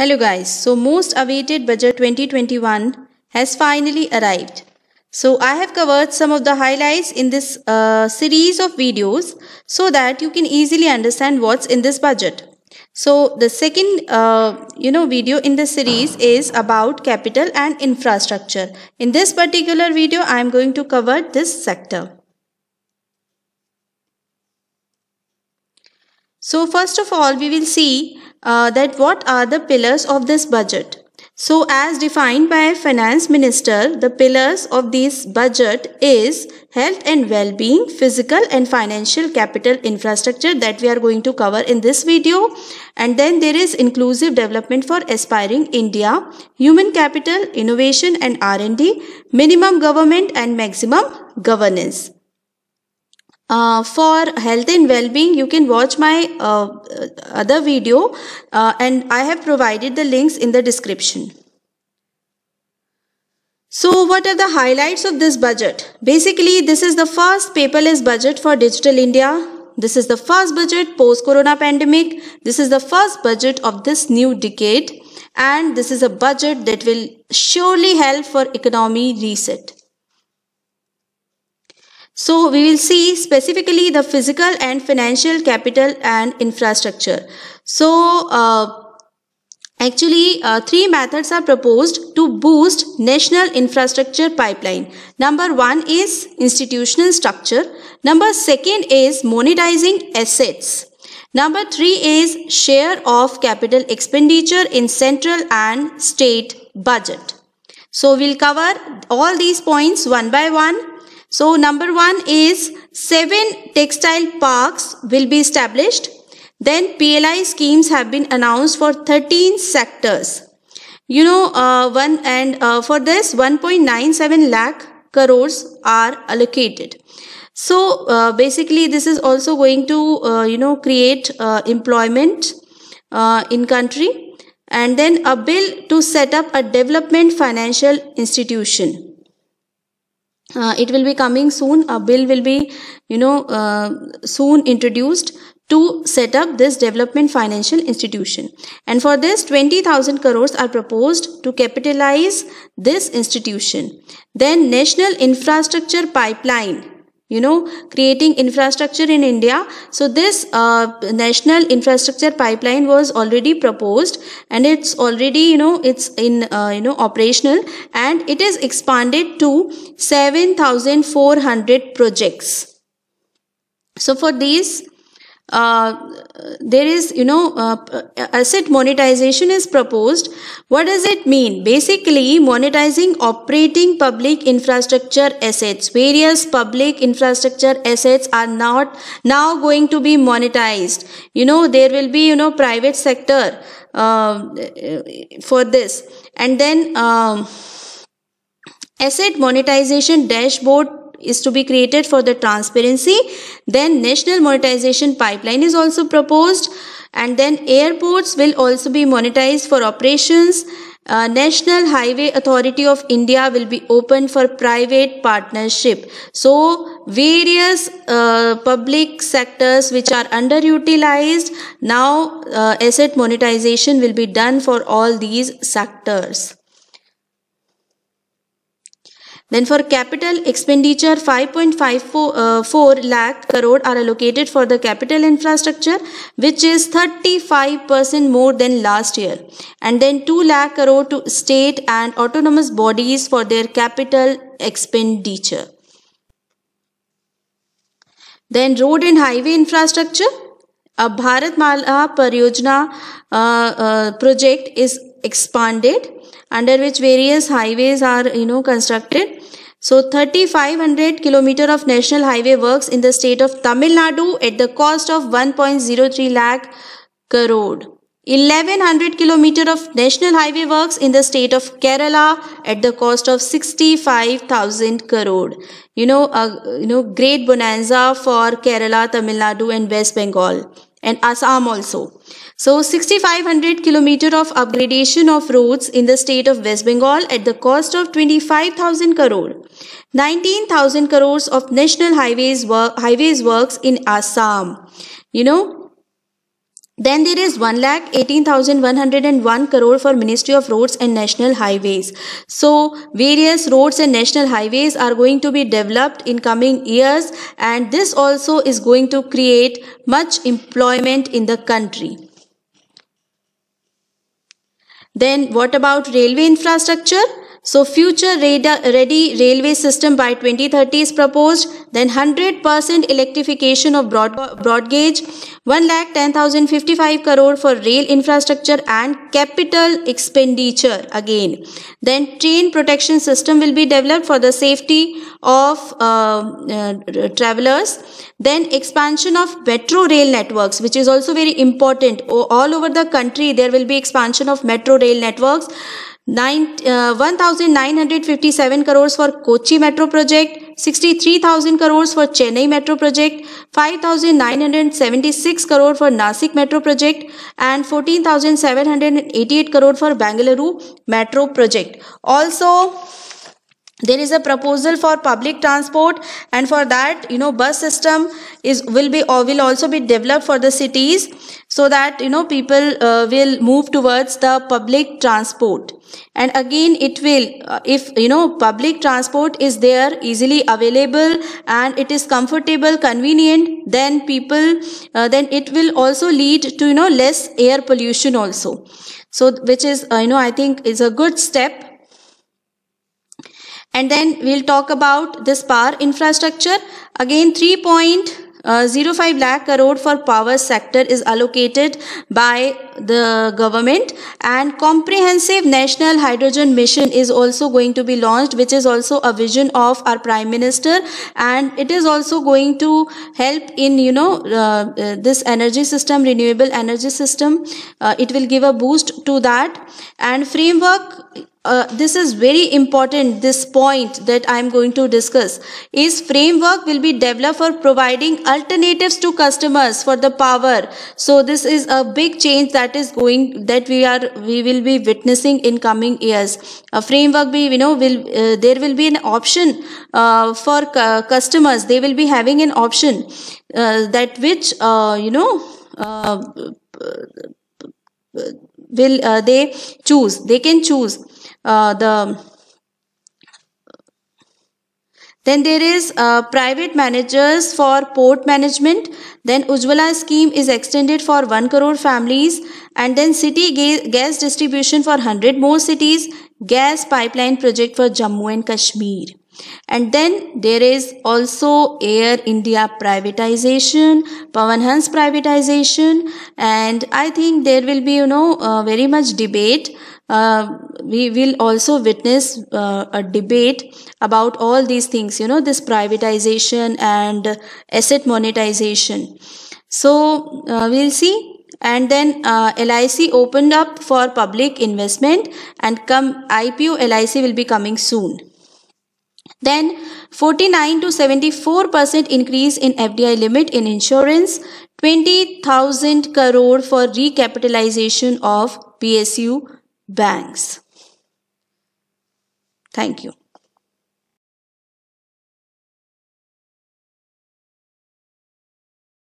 Hello guys, so most awaited budget 2021 has finally arrived. So I have covered some of the highlights in this uh, series of videos so that you can easily understand what's in this budget. So the second uh, you know video in the series is about capital and infrastructure. In this particular video I am going to cover this sector. So first of all we will see uh, that what are the pillars of this budget. So as defined by finance minister, the pillars of this budget is health and well-being, physical and financial capital infrastructure that we are going to cover in this video. And then there is inclusive development for aspiring India, human capital, innovation and R&D, minimum government and maximum governance. Uh, for health and well-being, you can watch my uh, uh, other video uh, and I have provided the links in the description. So what are the highlights of this budget? Basically, this is the first paperless budget for Digital India. This is the first budget post-corona pandemic. This is the first budget of this new decade. And this is a budget that will surely help for economy reset. So we will see specifically the physical and financial capital and infrastructure. So uh, actually uh, three methods are proposed to boost national infrastructure pipeline. Number one is institutional structure. Number second is monetizing assets. Number three is share of capital expenditure in central and state budget. So we'll cover all these points one by one so number one is seven textile parks will be established. Then PLI schemes have been announced for 13 sectors. You know, uh, one and uh, for this 1.97 lakh crores are allocated. So uh, basically, this is also going to uh, you know create uh, employment uh, in country, and then a bill to set up a development financial institution uh, it will be coming soon a bill will be you know uh, soon introduced to set up this development financial institution and for this 20000 crores are proposed to capitalize this institution then national infrastructure pipeline you know creating infrastructure in india so this uh, national infrastructure pipeline was already proposed and it's already you know it's in uh, you know operational and it is expanded to 7400 projects so for these uh, there is, you know, uh, asset monetization is proposed. What does it mean? Basically, monetizing operating public infrastructure assets. Various public infrastructure assets are not now going to be monetized. You know, there will be, you know, private sector uh, for this. And then, um, asset monetization dashboard is to be created for the transparency. Then national monetization pipeline is also proposed and then airports will also be monetized for operations. Uh, national Highway Authority of India will be open for private partnership. So various uh, public sectors which are underutilized now uh, asset monetization will be done for all these sectors. Then for capital expenditure 5.54 uh, lakh crore are allocated for the capital infrastructure which is 35% more than last year. And then 2 lakh crore to state and autonomous bodies for their capital expenditure. Then road and highway infrastructure. A Bharat Mala Pariyojana uh, uh, project is expanded under which various highways are you know constructed so 3500 kilometer of national highway works in the state of Tamil Nadu at the cost of 1.03 lakh crore 1100 kilometer of national highway works in the state of Kerala at the cost of 65000 crore you know a uh, you know great bonanza for Kerala Tamil Nadu and West Bengal and Assam also. So 6500 kilometer of upgradation of roads in the state of West Bengal at the cost of 25000 crore. 19000 crores of national highways work, highways works in Assam. You know then there is 1,18,101 crore for Ministry of Roads and National Highways. So various roads and national highways are going to be developed in coming years and this also is going to create much employment in the country. Then what about railway infrastructure? So future ready railway system by 2030 is proposed. Then 100% electrification of broad, broad gauge. 1 lakh 10,055 crore for rail infrastructure and capital expenditure again. Then train protection system will be developed for the safety of uh, uh, travelers. Then expansion of metro rail networks which is also very important. All over the country there will be expansion of metro rail networks. 1957 crore for Kochi metro project 63,000 crore for Chennai metro project 5,976 crore for Nashik metro project and 14,788 crore for Bengaluru metro project also there is a proposal for public transport and for that you know bus system is will be or will also be developed for the cities so that you know people uh, will move towards the public transport and again it will uh, if you know public transport is there easily available and it is comfortable convenient then people uh, then it will also lead to you know less air pollution also so which is uh, you know i think is a good step and then we'll talk about this power infrastructure. Again, 3.05 lakh crore for power sector is allocated by the government and comprehensive national hydrogen mission is also going to be launched which is also a vision of our prime minister and it is also going to help in you know uh, uh, this energy system renewable energy system uh, it will give a boost to that and framework uh, this is very important this point that i am going to discuss is framework will be developed for providing alternatives to customers for the power so this is a big change that is going that we are we will be witnessing in coming years a framework be you know will uh, there will be an option uh, for customers they will be having an option uh, that which uh, you know will they choose they can choose uh, the then there is uh, private managers for port management. Then Ujwala scheme is extended for 1 crore families. And then city ga gas distribution for 100 more cities. Gas pipeline project for Jammu and Kashmir. And then there is also Air India privatization, Pavanhans privatization, and I think there will be, you know, uh, very much debate. Uh, we will also witness uh, a debate about all these things, you know, this privatization and asset monetization. So uh, we'll see and then uh, LIC opened up for public investment and come IPO LIC will be coming soon. Then 49 to 74 percent increase in FDI limit in insurance, 20,000 crore for recapitalization of PSU banks. Thank you.